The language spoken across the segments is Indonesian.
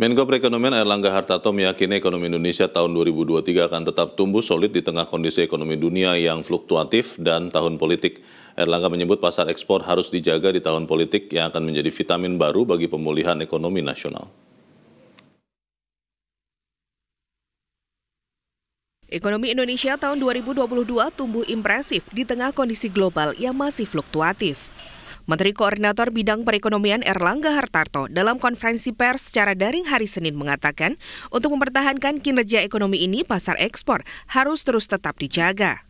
Menko Perekonomian Erlangga Hartarto meyakini ekonomi Indonesia tahun 2023 akan tetap tumbuh solid di tengah kondisi ekonomi dunia yang fluktuatif dan tahun politik. Erlangga menyebut pasar ekspor harus dijaga di tahun politik yang akan menjadi vitamin baru bagi pemulihan ekonomi nasional. Ekonomi Indonesia tahun 2022 tumbuh impresif di tengah kondisi global yang masih fluktuatif. Menteri Koordinator Bidang Perekonomian Erlangga Hartarto dalam konferensi pers secara daring hari Senin mengatakan, untuk mempertahankan kinerja ekonomi ini pasar ekspor harus terus tetap dijaga.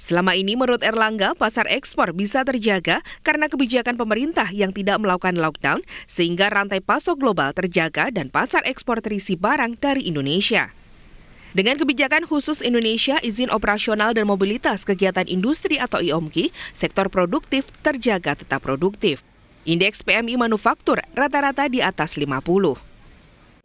Selama ini menurut Erlangga, pasar ekspor bisa terjaga karena kebijakan pemerintah yang tidak melakukan lockdown sehingga rantai pasok global terjaga dan pasar ekspor terisi barang dari Indonesia. Dengan kebijakan khusus Indonesia izin operasional dan mobilitas kegiatan industri atau IOMKI, sektor produktif terjaga tetap produktif. Indeks PMI manufaktur rata-rata di atas 50.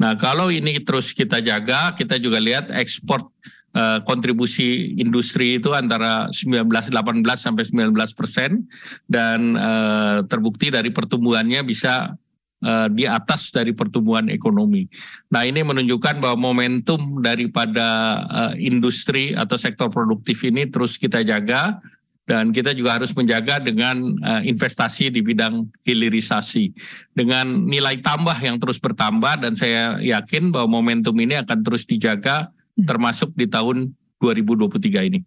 Nah, kalau ini terus kita jaga, kita juga lihat ekspor eh, kontribusi industri itu antara 19 18 sampai 19 persen dan eh, terbukti dari pertumbuhannya bisa Eh, di atas dari pertumbuhan ekonomi. Nah, ini menunjukkan bahwa momentum daripada uh, industri atau sektor produktif ini terus kita jaga dan kita juga harus menjaga dengan uh, investasi di bidang hilirisasi dengan nilai tambah yang terus bertambah dan saya yakin bahwa momentum ini akan terus dijaga hmm. termasuk di tahun 2023 ini.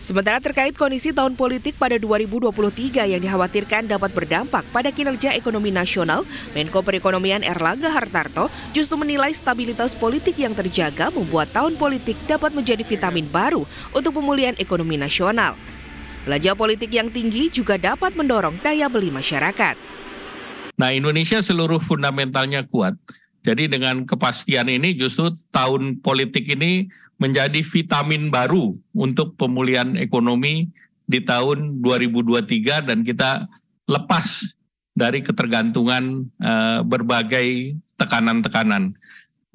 Sementara terkait kondisi tahun politik pada 2023 yang dikhawatirkan dapat berdampak pada kinerja ekonomi nasional, Menko Perekonomian Erlangga Hartarto justru menilai stabilitas politik yang terjaga membuat tahun politik dapat menjadi vitamin baru untuk pemulihan ekonomi nasional. Belanja politik yang tinggi juga dapat mendorong daya beli masyarakat. Nah, Indonesia seluruh fundamentalnya kuat jadi dengan kepastian ini justru tahun politik ini menjadi vitamin baru untuk pemulihan ekonomi di tahun 2023 dan kita lepas dari ketergantungan eh, berbagai tekanan-tekanan.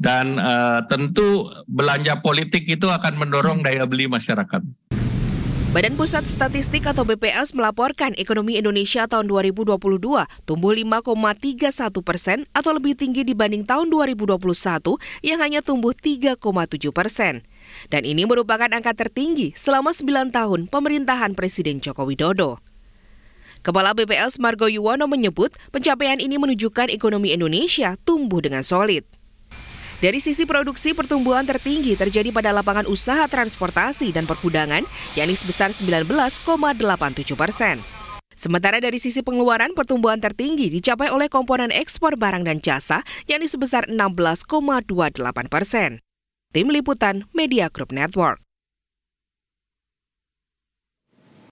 Dan eh, tentu belanja politik itu akan mendorong daya beli masyarakat. Badan Pusat Statistik atau BPS melaporkan ekonomi Indonesia tahun 2022 tumbuh 5,31 persen atau lebih tinggi dibanding tahun 2021 yang hanya tumbuh 3,7 persen. Dan ini merupakan angka tertinggi selama 9 tahun pemerintahan Presiden Joko Widodo. Kepala BPS Margo Yuwono menyebut pencapaian ini menunjukkan ekonomi Indonesia tumbuh dengan solid. Dari sisi produksi, pertumbuhan tertinggi terjadi pada lapangan usaha transportasi dan perkudangan, yakni sebesar 19,87 persen. Sementara dari sisi pengeluaran, pertumbuhan tertinggi dicapai oleh komponen ekspor barang dan jasa, yakni sebesar 16,28 persen. Tim Liputan Media Group Network.